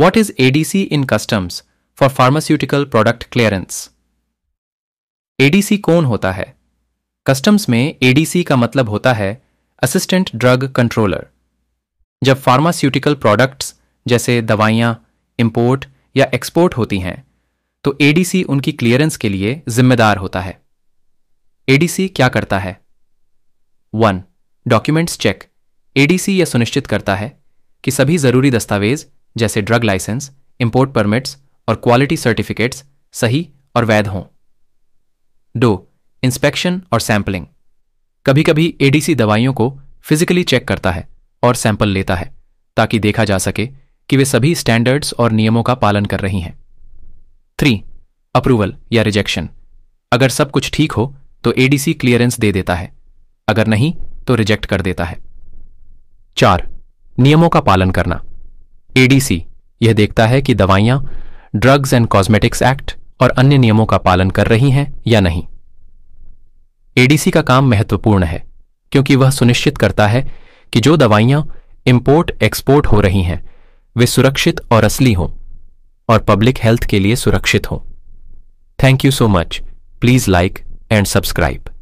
What is ADC in customs for pharmaceutical product clearance? ADC कौन होता है customs में ADC का मतलब होता है असिस्टेंट ड्रग कंट्रोलर जब फार्मास्यूटिकल प्रोडक्ट्स जैसे दवाइयां इंपोर्ट या एक्सपोर्ट होती हैं तो एडीसी उनकी क्लियरेंस के लिए जिम्मेदार होता है एडीसी क्या करता है वन डॉक्यूमेंट्स चेक एडीसी यह सुनिश्चित करता है कि सभी जरूरी दस्तावेज जैसे ड्रग लाइसेंस इंपोर्ट परमिट्स और क्वालिटी सर्टिफिकेट्स सही और वैध हों दो इंस्पेक्शन और सैंपलिंग कभी कभी एडीसी दवाइयों को फिजिकली चेक करता है और सैंपल लेता है ताकि देखा जा सके कि वे सभी स्टैंडर्ड्स और नियमों का पालन कर रही हैं थ्री अप्रूवल या रिजेक्शन अगर सब कुछ ठीक हो तो एडीसी क्लियरेंस दे देता है अगर नहीं तो रिजेक्ट कर देता है चार नियमों का पालन करना एडीसी यह देखता है कि दवाइयां ड्रग्स एंड कॉस्मेटिक्स एक्ट और अन्य नियमों का पालन कर रही हैं या नहीं एडीसी का काम महत्वपूर्ण है क्योंकि वह सुनिश्चित करता है कि जो दवाइयां इंपोर्ट एक्सपोर्ट हो रही हैं वे सुरक्षित और असली हों और पब्लिक हेल्थ के लिए सुरक्षित हों thank you so much please like and subscribe